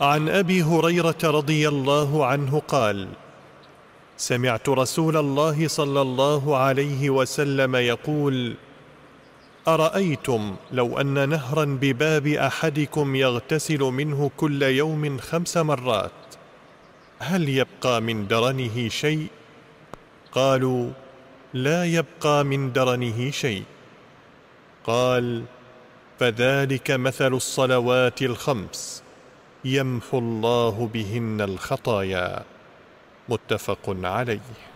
عن ابي هريره رضي الله عنه قال سمعت رسول الله صلى الله عليه وسلم يقول ارايتم لو ان نهرا بباب احدكم يغتسل منه كل يوم خمس مرات هل يبقى من درنه شيء قالوا لا يبقى من درنه شيء قال فذلك مثل الصلوات الخمس يمحو الله بهن الخطايا متفق عليه